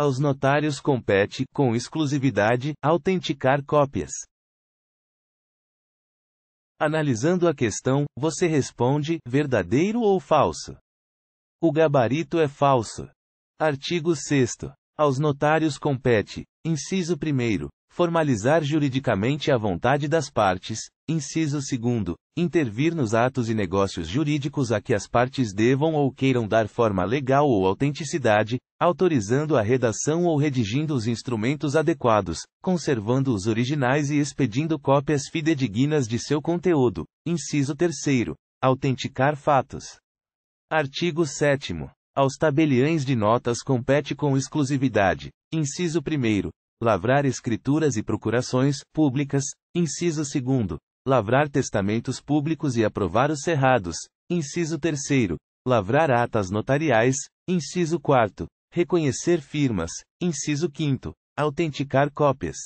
Aos notários compete, com exclusividade, autenticar cópias. Analisando a questão, você responde: verdadeiro ou falso? O gabarito é falso. Artigo 6. Aos notários compete, inciso 1, formalizar juridicamente a vontade das partes, inciso 2, intervir nos atos e negócios jurídicos a que as partes devam ou queiram dar forma legal ou autenticidade, autorizando a redação ou redigindo os instrumentos adequados, conservando os originais e expedindo cópias fidedignas de seu conteúdo, inciso 3, autenticar fatos. Artigo 7 aos tabeliães de notas compete com exclusividade. Inciso 1. Lavrar escrituras e procurações públicas, inciso 2. Lavrar testamentos públicos e aprovar os cerrados, inciso 3. Lavrar atas notariais, inciso 4. Reconhecer firmas, inciso 5. Autenticar cópias.